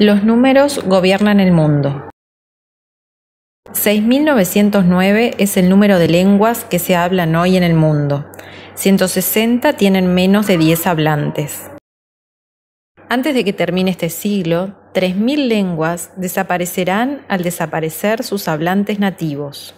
Los números gobiernan el mundo. 6.909 es el número de lenguas que se hablan hoy en el mundo. 160 tienen menos de 10 hablantes. Antes de que termine este siglo, 3.000 lenguas desaparecerán al desaparecer sus hablantes nativos.